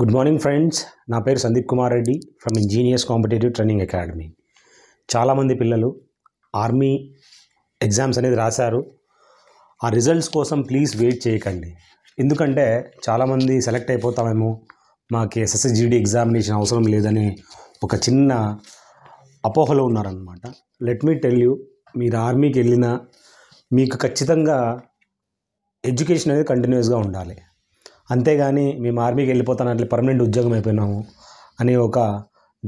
good morning friends నా పేరు Sandeep Kumar Reddy from engineers competitive training academy చాలామంది పిల్లలు ఆర్మీ ఎగ్జామ్స్ అనేది రాశారు ఆ రిజల్ట్స్ కోసం ప్లీజ్ వెయిట్ చేయకండి ఎందుకంటే చాలామంది సెలెక్ట్ అయిపోతామేమో మాకు జీడీ ఎగ్జామినేషన్ అవసరం లేదని ఒక చిన్న అపోహలో ఉన్నారనమాట లెట్ మీ టెల్ యూ మీరు ఆర్మీకి వెళ్ళినా మీకు ఖచ్చితంగా ఎడ్యుకేషన్ అనేది కంటిన్యూస్గా ఉండాలి అంతేగాని మేము ఆర్మీకి వెళ్ళిపోతాను అట్లా పర్మనెంట్ ఉద్యోగం అయిపోయినాము అని ఒక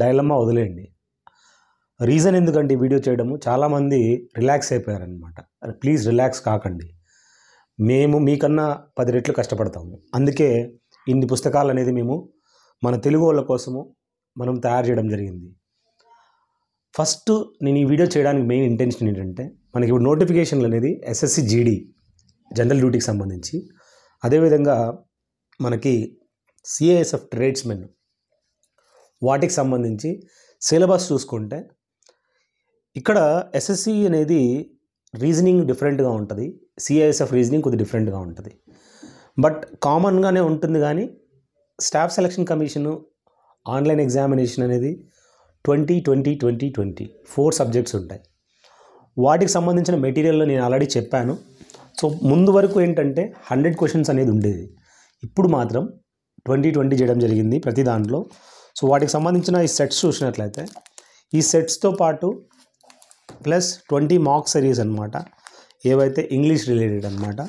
డైలమ్మా వదిలేయండి రీజన్ ఎందుకంటే ఈ వీడియో చేయడము చాలామంది రిలాక్స్ అయిపోయారనమాట ప్లీజ్ రిలాక్స్ కాకండి మేము మీకన్నా పది రెట్లు కష్టపడతాము అందుకే ఇన్ని పుస్తకాలు అనేది మేము మన తెలుగు వాళ్ళ కోసము మనం తయారు చేయడం జరిగింది ఫస్ట్ నేను ఈ వీడియో చేయడానికి మెయిన్ ఇంటెన్షన్ ఏంటంటే మనకి ఇప్పుడు నోటిఫికేషన్లు అనేది ఎస్ఎస్సి జీడీ జనరల్ డ్యూటీకి సంబంధించి అదేవిధంగా మనకి సిఏఎస్ఎఫ్ ట్రేడ్స్మెన్ వాటికి సంబంధించి సిలబస్ చూసుకుంటే ఇక్కడ ఎస్ఎస్సి అనేది రీజనింగ్ డిఫరెంట్గా ఉంటుంది సిఐఎస్ఎఫ్ రీజనింగ్ కొద్ది డిఫరెంట్గా ఉంటుంది బట్ కామన్గానే ఉంటుంది కానీ staff selection commission online examination అనేది twenty twenty twenty twenty four subjects ఉంటాయి వాటికి సంబంధించిన మెటీరియల్లో నేను ఆల్రెడీ చెప్పాను సో ముందు వరకు ఏంటంటే హండ్రెడ్ క్వశ్చన్స్ అనేది ఉండేది ఇప్పుడు మాత్రం ట్వంటీ ట్వంటీ చేయడం జరిగింది ప్రతి దాంట్లో సో వాటికి సంబంధించిన ఈ సెట్స్ చూసినట్లయితే ఈ సెట్స్తో పాటు ప్లస్ ట్వంటీ మార్క్ సిరీస్ అనమాట ఏవైతే ఇంగ్లీష్ రిలేటెడ్ అనమాట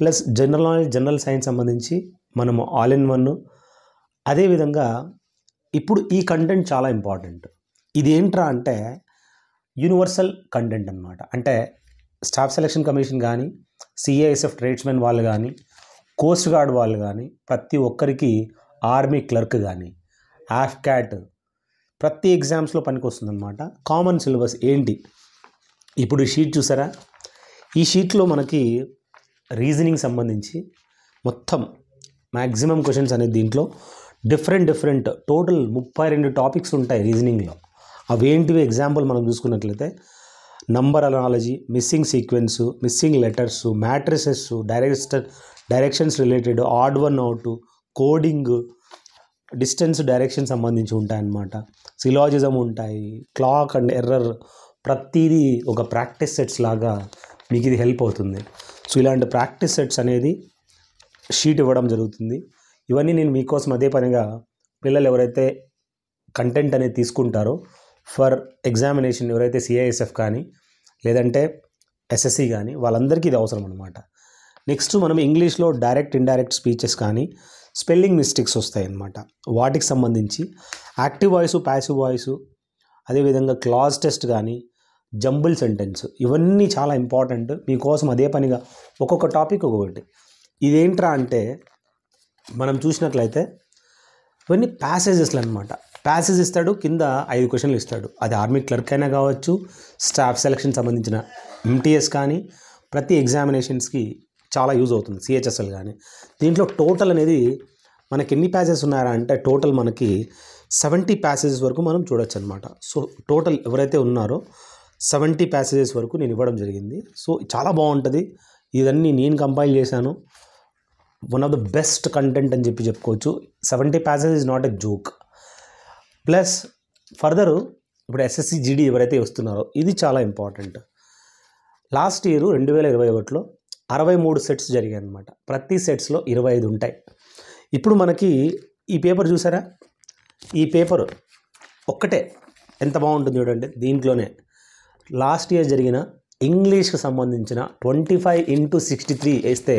plus general knowledge general science సంబంధించి మనము ఆల్ ఇన్ వన్ అదేవిధంగా ఇప్పుడు ఈ కంటెంట్ చాలా ఇంపార్టెంట్ ఇది ఏంట్రా అంటే యూనివర్సల్ కంటెంట్ అనమాట అంటే స్టాఫ్ సెలక్షన్ కమిషన్ కానీ సిఏఎస్ఎఫ్ ట్రేడ్స్మెన్ వాళ్ళు కానీ కోస్ట్ గార్డ్ వాళ్ళు కానీ ప్రతి ఒక్కరికి ఆర్మీ క్లర్క్ కానీ ఆఫ్ క్యాట్ ప్రతి ఎగ్జామ్స్లో పనికి వస్తుందన్నమాట కామన్ సిలబస్ ఏంటి ఇప్పుడు షీట్ చూసారా ఈ షీట్లో మనకి రీజనింగ్ సంబంధించి మొత్తం మ్యాక్సిమం క్వశ్చన్స్ అనేది దీంట్లో డిఫరెంట్ డిఫరెంట్ టోటల్ ముప్పై రెండు టాపిక్స్ ఉంటాయి రీజనింగ్లో అవేంటివి ఎగ్జాంపుల్ మనం చూసుకున్నట్లయితే number analogy missing sequence missing letters matrices direct directions related odd one out coding distance direction సంబంధించి ఉంటాయన్నమాట సిలాజిజం ఉంటాయి క్లాక్ అండ్ ఎర్రర్ ప్రతిదీ ఒక ప్రాక్టీస్ సెట్స్ లాగా మీకు ఇది హెల్ప్ అవుతుంది సో ఇలాంటి ప్రాక్టీస్ సెట్స్ అనేది షీట్ ఇవ్వడం జరుగుతుంది ఇవన్నీ నేను మీకోసం అదే పనిగా పిల్లలు ఎవరైతే కంటెంట్ అనేది తీసుకుంటారో ఫర్ ఎగ్జామినేషన్ ఎవరైతే సిఐఎస్ఎఫ్ కానీ లేదంటే ఎస్ఎస్సి కానీ వాళ్ళందరికీ ఇది అవసరం అనమాట నెక్స్ట్ మనం ఇంగ్లీష్లో డైరెక్ట్ ఇండైరెక్ట్ స్పీచెస్ కానీ స్పెల్లింగ్ మిస్టేక్స్ వస్తాయి అనమాట వాటికి సంబంధించి యాక్టివ్ వాయిస్ ప్యాసివ్ వాయిస్ అదేవిధంగా క్లాజ్ టెస్ట్ కానీ జంబుల్ సెంటెన్స్ ఇవన్నీ చాలా ఇంపార్టెంట్ మీకోసం అదే పనిగా ఒక్కొక్క టాపిక్ ఒక్కొక్కటి ఇదేంట్రా అంటే మనం చూసినట్లయితే ఇవన్నీ ప్యాసేజెస్లు అనమాట ప్యాసేజ్ ఇస్తాడు కింద ఐదు క్వశ్చన్లు ఇస్తాడు అది ఆర్మీ క్లర్క్ అయినా కావచ్చు స్టాఫ్ సెలక్షన్ సంబంధించిన ఎంటీఎస్ కానీ ప్రతి ఎగ్జామినేషన్స్కి చాలా యూజ్ అవుతుంది సిహెచ్ఎస్ఎల్ కానీ దీంట్లో టోటల్ అనేది మనకి ఎన్ని ప్యాసెస్ ఉన్నారా అంటే టోటల్ మనకి సెవెంటీ ప్యాసేజెస్ వరకు మనం చూడొచ్చు అనమాట సో టోటల్ ఎవరైతే ఉన్నారో సెవెంటీ ప్యాసేజెస్ వరకు నేను ఇవ్వడం జరిగింది సో చాలా బాగుంటుంది ఇదన్నీ నేను కంపైల్ చేశాను one of the best content అని చెప్పి చెప్పుకోవచ్చు seventy passage is not a joke plus further ఇప్పుడు ఎస్ఎస్సి జీడీ ఎవరైతే వస్తున్నారో ఇది చాలా ఇంపార్టెంట్ లాస్ట్ ఇయర్ రెండు వేల ఇరవై ఒకటిలో అరవై మూడు సెట్స్ జరిగాయి అనమాట ప్రతి సెట్స్లో ఇరవై ఐదు ఉంటాయి ఇప్పుడు మనకి ఈ పేపర్ చూసారా ఈ పేపర్ ఒక్కటే ఎంత బాగుంటుంది చూడండి దీంట్లోనే లాస్ట్ ఇయర్ జరిగిన ఇంగ్లీష్కి సంబంధించిన twenty five into sixty three వేస్తే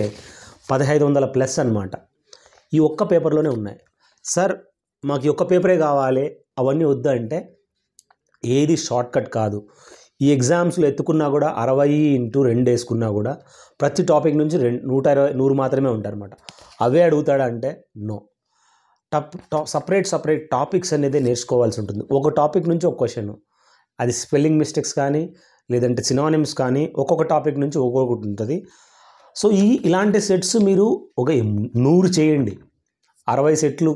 పదహైదు వందల ప్లస్ అనమాట ఈ ఒక్క పేపర్లోనే ఉన్నాయి సార్ మాకు ఒక్క పేపరే కావాలి అవన్నీ వద్దంటే ఏది షార్ట్కట్ కాదు ఈ ఎగ్జామ్స్లో ఎత్తుకున్నా కూడా అరవై ఇంటూ రెండు వేసుకున్నా కూడా ప్రతి టాపిక్ నుంచి రెండు నూట ఇరవై నూరు మాత్రమే ఉంటారనమాట అవే అంటే నో టప్ సపరేట్ సపరేట్ టాపిక్స్ అనేది నేర్చుకోవాల్సి ఉంటుంది ఒక టాపిక్ నుంచి ఒక క్వశ్చన్ అది స్పెల్లింగ్ మిస్టేక్స్ కానీ లేదంటే సినానిమ్స్ కానీ ఒక్కొక్క టాపిక్ నుంచి ఒక్కొక్కటి ఉంటుంది సో ఈ ఇలాంటి సెట్స్ మీరు ఒక నూరు చేయండి అరవై సెట్లు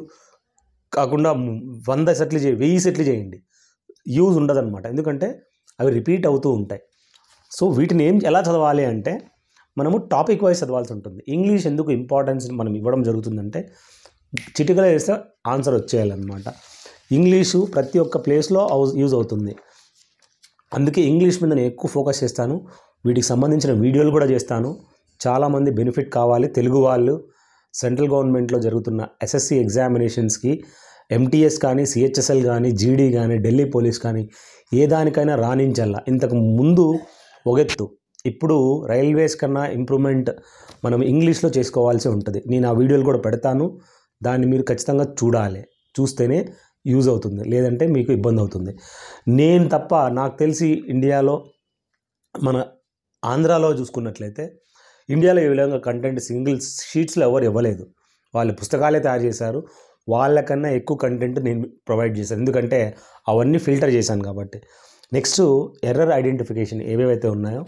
కాకుండా వంద సెట్లు చేయి వెయ్యి సెట్లు చేయండి యూజ్ ఉండదన్నమాట ఎందుకంటే అవి రిపీట్ అవుతూ ఉంటాయి సో వీటిని ఏం ఎలా చదవాలి అంటే మనము టాపిక్ వైజ్ చదవాల్సి ఉంటుంది ఇంగ్లీష్ ఎందుకు ఇంపార్టెన్స్ మనం ఇవ్వడం జరుగుతుందంటే చిటికలో వేస్తే ఆన్సర్ వచ్చేయాలన్నమాట ఇంగ్లీషు ప్రతి ఒక్క ప్లేస్లో యూజ్ అవుతుంది అందుకే ఇంగ్లీష్ మీద నేను ఎక్కువ ఫోకస్ చేస్తాను వీటికి సంబంధించిన వీడియోలు కూడా చేస్తాను చాలామంది బెనిఫిట్ కావాలి తెలుగు వాళ్ళు సెంట్రల్ గవర్నమెంట్లో జరుగుతున్న ఎస్ఎస్సి ఎగ్జామినేషన్స్కి ఎంటీఎస్ కానీ సిహెచ్ఎస్ఎల్ కానీ జీడీ కానీ ఢిల్లీ పోలీస్ కానీ ఏ దానికైనా రాణించాల ఇంతకు ముందు ఒగెత్తు ఇప్పుడు రైల్వేస్ కన్నా ఇంప్రూవ్మెంట్ మనం ఇంగ్లీష్లో చేసుకోవాల్సి ఉంటుంది నేను ఆ వీడియోలు కూడా పెడతాను దాన్ని మీరు ఖచ్చితంగా చూడాలి చూస్తేనే యూజ్ అవుతుంది లేదంటే మీకు ఇబ్బంది అవుతుంది నేను తప్ప నాకు తెలిసి ఇండియాలో మన ఆంధ్రాలో చూసుకున్నట్లయితే ఇండియాలో ఈ విధంగా కంటెంట్ సింగిల్ షీట్స్లో ఎవరు ఇవ్వలేదు వాళ్ళు పుస్తకాలే తయారు చేశారు వాళ్ళకన్నా ఎక్కువ కంటెంట్ నేను ప్రొవైడ్ చేశాను ఎందుకంటే అవన్నీ ఫిల్టర్ చేశాను కాబట్టి నెక్స్ట్ ఎర్రర్ ఐడెంటిఫికేషన్ ఏవేవైతే ఉన్నాయో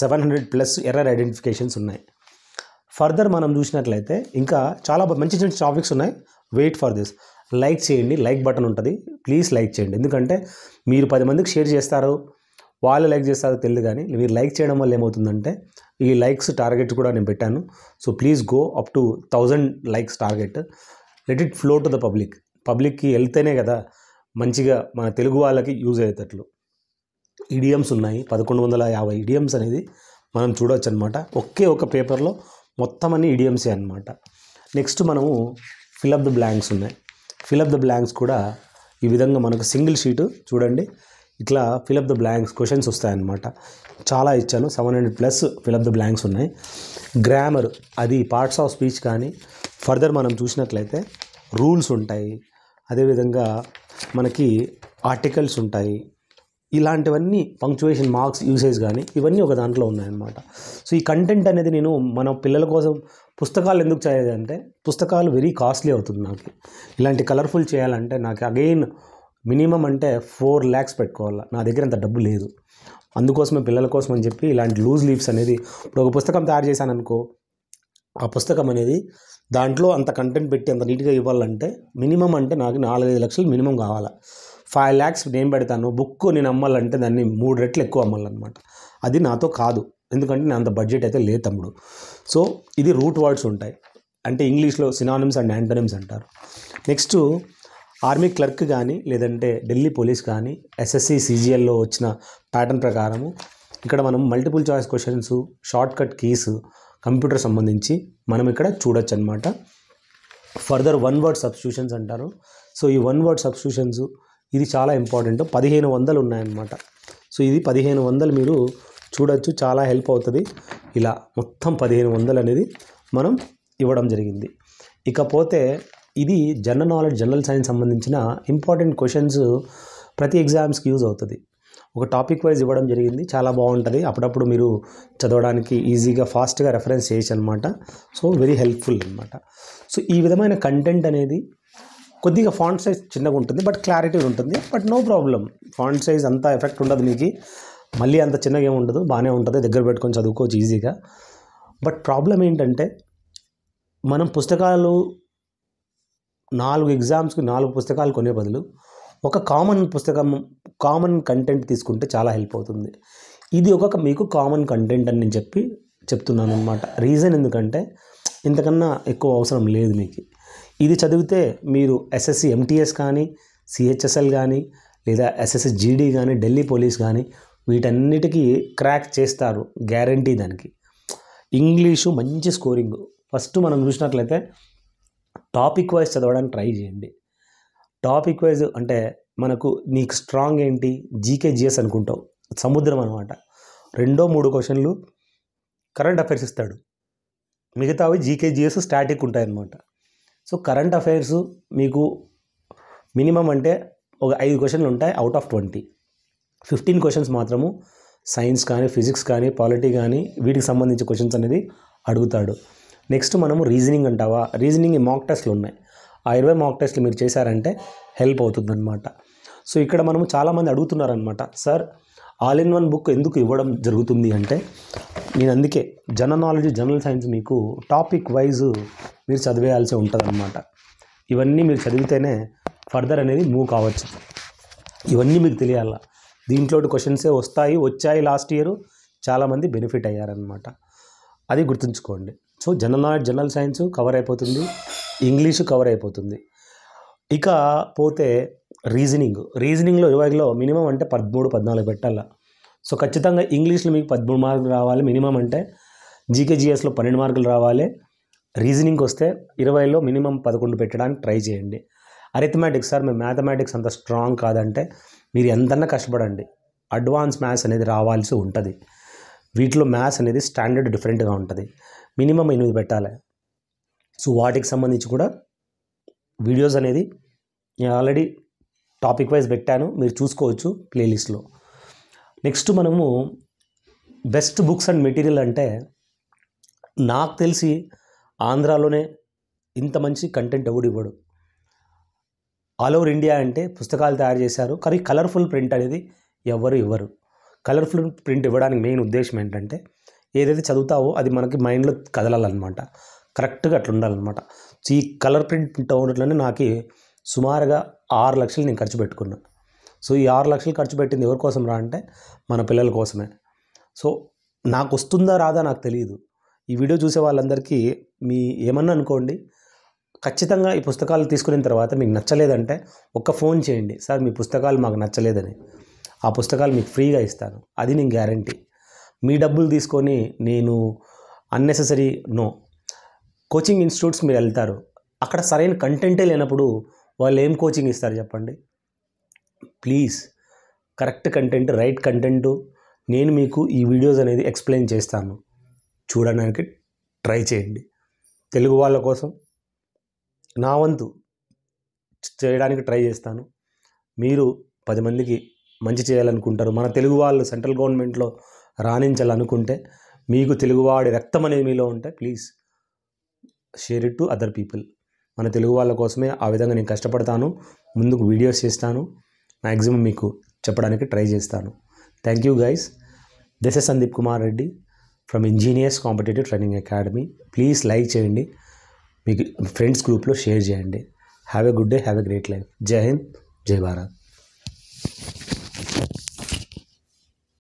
seven hundred plus error identifications ఉన్నాయి ఫర్దర్ మనం చూసినట్లయితే ఇంకా చాలా మంచి మంచి టాపిక్స్ ఉన్నాయి వెయిట్ ఫర్ దిస్ లైక్ చేయండి లైక్ బటన్ ఉంటుంది ప్లీజ్ లైక్ చేయండి ఎందుకంటే మీరు పది మందికి షేర్ చేస్తారు వాళ్ళు లైక్ చేస్తారో తెలియదు కానీ మీరు లైక్ చేయడం వల్ల ఏమవుతుందంటే ఈ లైక్స్ టార్గెట్ కూడా నేను పెట్టాను so please go up to thousand likes target let it flow to the public పబ్లిక్కి వెళ్తేనే కదా మంచిగా మన తెలుగు వాళ్ళకి యూజ్ అయ్యేటట్లు ఇడియమ్స్ ఉన్నాయి పదకొండు వందల యాభై ఈడియమ్స్ అనేది మనం చూడవచ్చు అనమాట ఒకే ఒక పేపర్లో మొత్తం అన్ని ఈడియమ్సే అనమాట నెక్స్ట్ మనము ఫిల్ అప్ ద బ్లాంక్స్ ఉన్నాయి ఫిల్ అప్ ద బ్లాంక్స్ కూడా ఈ విధంగా మనకు సింగిల్ షీటు చూడండి ఇట్లా ఫిలప్ ద బ్లాంక్స్ క్వశ్చన్స్ వస్తాయన్నమాట చాలా ఇచ్చాను seven hundred plus fill up the blanks ఉన్నాయి గ్రామర్ అది పార్ట్స్ ఆఫ్ స్పీచ్ కానీ ఫర్దర్ మనం చూసినట్లయితే రూల్స్ ఉంటాయి అదేవిధంగా మనకి ఆర్టికల్స్ ఉంటాయి ఇలాంటివన్నీ పంక్చువేషన్ మార్క్స్ యూసేజ్ కానీ ఇవన్నీ ఒక దాంట్లో ఉన్నాయన్నమాట సో ఈ కంటెంట్ అనేది నేను మన పిల్లల కోసం పుస్తకాలు ఎందుకు చేయాలంటే పుస్తకాలు వెరీ కాస్ట్లీ అవుతుంది నాకు ఇలాంటి కలర్ఫుల్ చేయాలంటే నాకు అగైన్ మినిమం అంటే ఫోర్ ల్యాక్స్ పెట్టుకోవాలి నా దగ్గర అంత డబ్బు లేదు అందుకోసమే పిల్లల కోసం అని చెప్పి ఇలాంటి లూజ్ లీవ్స్ అనేది ఇప్పుడు ఒక పుస్తకం తయారు చేశాను అనుకో ఆ పుస్తకం అనేది దాంట్లో అంత కంటెంట్ పెట్టి అంత నీట్గా ఇవ్వాలంటే మినిమం అంటే నాకు నాలుగైదు లక్షలు మినిమం కావాలి ఫైవ్ ల్యాక్స్ నేను పెడతాను బుక్ నేను అమ్మాలంటే దాన్ని మూడు రెట్లు ఎక్కువ అమ్మాలన్నమాట అది నాతో కాదు ఎందుకంటే నేను అంత బడ్జెట్ అయితే లేదు తమ్ముడు సో ఇది రూట్ వర్డ్స్ ఉంటాయి అంటే ఇంగ్లీష్లో సినానిమ్స్ అండ్ యాంటనిమ్స్ అంటారు నెక్స్ట్ ఆర్మీ క్లర్క్ కానీ లేదంటే ఢిల్లీ పోలీస్ కానీ ఎస్ఎస్సి సీజీఎల్లో వచ్చిన ప్యాటర్న్ ప్రకారము ఇక్కడ మనం multiple choice questions short cut keys computer సంబంధించి మనం ఇక్కడ చూడొచ్చు అనమాట ఫర్దర్ వన్ వర్డ్ సబ్స్టిట్యూషన్స్ అంటారు సో ఈ వన్ వర్డ్ సబ్స్టిట్యూషన్స్ ఇది చాలా ఇంపార్టెంట్ పదిహేను వందలు ఉన్నాయన్నమాట సో ఇది పదిహేను వందలు మీరు చూడొచ్చు చాలా హెల్ప్ అవుతుంది ఇలా మొత్తం పదిహేను వందలు అనేది మనం ఇవ్వడం జరిగింది ఇకపోతే ఇది జనరల్ నాలెడ్జ్ జనరల్ సైన్స్ సంబంధించిన ఇంపార్టెంట్ క్వశ్చన్స్ ప్రతి ఎగ్జామ్స్కి యూజ్ అవుతుంది ఒక టాపిక్ వైజ్ ఇవ్వడం జరిగింది చాలా బాగుంటుంది అప్పుడప్పుడు మీరు చదవడానికి ఈజీగా ఫాస్ట్గా రెఫరెన్స్ చేయొచ్చు అనమాట సో వెరీ హెల్ప్ఫుల్ అనమాట సో ఈ విధమైన కంటెంట్ అనేది కొద్దిగా ఫాంట్ సైజ్ చిన్నగా ఉంటుంది బట్ క్లారిటీ ఉంటుంది but no problem font size అంతా ఎఫెక్ట్ ఉండదు మీకు మళ్ళీ అంత చిన్నగా ఏమి ఉండదు బాగానే ఉంటుంది దగ్గర పెట్టుకొని చదువుకోవచ్చు ఈజీగా బట్ ప్రాబ్లం ఏంటంటే మనం పుస్తకాలు నాలుగు ఎగ్జామ్స్కి నాలుగు పుస్తకాలు కొనే బదులు ఒక కామన్ పుస్తకం కామన్ కంటెంట్ తీసుకుంటే చాలా హెల్ప్ అవుతుంది ఇది ఒక మీకు కామన్ కంటెంట్ అని నేను చెప్పి చెప్తున్నాను అనమాట రీజన్ ఎందుకంటే ఇంతకన్నా ఎక్కువ అవసరం లేదు మీకు ఇది చదివితే మీరు ఎస్ఎస్సి ఎంటీఎస్ కానీ సిహెచ్ఎస్ఎల్ కానీ లేదా ఎస్ఎస్సి జీడీ కానీ ఢిల్లీ పోలీస్ కానీ వీటన్నిటికీ క్రాక్ చేస్తారు గ్యారంటీ దానికి ఇంగ్లీషు మంచి స్కోరింగ్ ఫస్ట్ మనం చూసినట్లయితే టాపిక్ వైజ్ చదవడానికి ట్రై చేయండి టాపిక్ వైజ్ అంటే మనకు నీకు స్ట్రాంగ్ ఏంటి జీకే జిఎస్ అనుకుంటావు సముద్రం అనమాట రెండో మూడు క్వశ్చన్లు కరెంట్ అఫైర్స్ ఇస్తాడు మిగతావి జీకే జిఎస్ స్టాటిక్ ఉంటాయన్నమాట సో కరెంట్ అఫైర్స్ మీకు మినిమం అంటే ఒక ఐదు క్వశ్చన్లు ఉంటాయి out of twenty fifteen questions మాత్రము సైన్స్ కానీ ఫిజిక్స్ కానీ పాలిటీ కానీ వీటికి సంబంధించి క్వశ్చన్స్ అనేది అడుగుతాడు నెక్స్ట్ మనము రీజనింగ్ అంటావా రీజనింగ్ మాక్ టెస్ట్లు ఉన్నాయి ఆ ఇరవై మాక్ టెస్ట్లు మీరు చేశారంటే హెల్ప్ అవుతుందన్నమాట సో ఇక్కడ మనము చాలామంది అడుగుతున్నారనమాట sir all in one book ఎందుకు ఇవ్వడం జరుగుతుంది అంటే నేను అందుకే జనరల్ నాలెడ్జ్ జనరల్ సైన్స్ మీకు టాపిక్ వైజ్ మీరు చదివేయాల్సి ఉంటుందన్నమాట ఇవన్నీ మీరు చదివితేనే ఫర్దర్ అనేది మూవ్ కావచ్చు ఇవన్నీ మీకు తెలియాల దీంట్లో క్వశ్చన్సే వస్తాయి వచ్చాయి లాస్ట్ ఇయర్ చాలామంది బెనిఫిట్ అయ్యారనమాట అది గుర్తుంచుకోండి so general knowledge general science cover అయిపోతుంది ఇంగ్లీషు కవర్ అయిపోతుంది ఇక పోతే రీజనింగ్ రీజనింగ్లో ఇరవైలో మినిమం అంటే పదమూడు పద్నాలుగు పెట్టాల సో ఖచ్చితంగా ఇంగ్లీష్లో మీకు పదమూడు మార్కులు రావాలి మినిమం అంటే జీకేజీఎస్లో పన్నెండు మార్కులు రావాలి రీజనింగ్కి వస్తే ఇరవైలో మినిమం పదకొండు పెట్టడానికి ట్రై చేయండి అరిథమెటిక్స్ సార్ మేము మ్యాథమెటిక్స్ అంత స్ట్రాంగ్ కాదంటే మీరు ఎంత కష్టపడండి అడ్వాన్స్ మ్యాథ్స్ అనేది రావాల్సి ఉంటుంది వీటిలో మ్యాథ్స్ అనేది స్టాండర్డ్ డిఫరెంట్గా ఉంటుంది మినిమం ఎనిమిది పెట్టాలి సో వాటికి సంబంధించి కూడా వీడియోస్ అనేది నేను ఆల్రెడీ టాపిక్ వైజ్ పెట్టాను మీరు చూసుకోవచ్చు ప్లేలిస్ట్లో నెక్స్ట్ మనము బెస్ట్ బుక్స్ అండ్ మెటీరియల్ అంటే నాకు తెలిసి ఆంధ్రాలోనే ఇంత మంచి కంటెంట్ ఎవడు ఇవ్వడు ఆల్ ఓవర్ ఇండియా అంటే పుస్తకాలు తయారు చేశారు కానీ కలర్ఫుల్ ప్రింట్ అనేది ఎవరు ఇవ్వరు కలర్ఫుల్ ప్రింట్ ఇవ్వడానికి మెయిన్ ఉద్దేశం ఏంటంటే ఏదైతే చదువుతావో అది మనకి మైండ్లో కదలాలన్నమాట కరెక్ట్గా అట్లా ఉండాలన్నమాట సో ఈ కలర్ ప్రింట్ అవ్వడంలోనే నాకు సుమారుగా ఆరు లక్షలు నేను ఖర్చు పెట్టుకున్నాను సో ఈ ఆరు లక్షలు ఖర్చు పెట్టింది ఎవరి కోసం రా అంటే మన పిల్లల కోసమే సో నాకు వస్తుందా రాదా నాకు తెలియదు ఈ వీడియో చూసే వాళ్ళందరికీ మీ ఏమన్నా అనుకోండి ఖచ్చితంగా ఈ పుస్తకాలు తీసుకున్న తర్వాత మీకు నచ్చలేదంటే ఒక్క ఫోన్ చేయండి సార్ మీ పుస్తకాలు మాకు నచ్చలేదని ఆ పుస్తకాలు మీకు ఫ్రీగా ఇస్తాను అది నేను గ్యారంటీ మీ డబ్బులు తీసుకొని నేను అన్నెసెసరీ నో కోచింగ్ ఇన్స్టిట్యూట్స్ మీరు వెళ్తారు అక్కడ సరైన కంటెంటే లేనప్పుడు వాళ్ళు ఏం కోచింగ్ ఇస్తారు చెప్పండి please correct content right content నేను మీకు ఈ వీడియోస్ అనేది ఎక్స్ప్లెయిన్ చేస్తాను చూడడానికి ట్రై చేయండి తెలుగు వాళ్ళ కోసం నా వంతు చేయడానికి ట్రై చేస్తాను మీరు పది మందికి మంచి చేయాలనుకుంటారు మన తెలుగు వాళ్ళు సెంట్రల్ గవర్నమెంట్లో రాణించాలనుకుంటే మీకు తెలుగువాడి రక్తం అనేది మీలో ఉంటే please share it to other people మన తెలుగు వాళ్ళ కోసమే ఆ విధంగా నేను కష్టపడతాను ముందుకు వీడియోస్ చేస్తాను మ్యాక్సిమం మీకు చెప్పడానికి ట్రై చేస్తాను thank you guys this is Sandeep Kumar Reddy from engineers competitive training academy please like చేయండి మీకు ఫ్రెండ్స్ గ్రూప్లో షేర్ చేయండి have a good day have a great life Jai Hind జై భారత్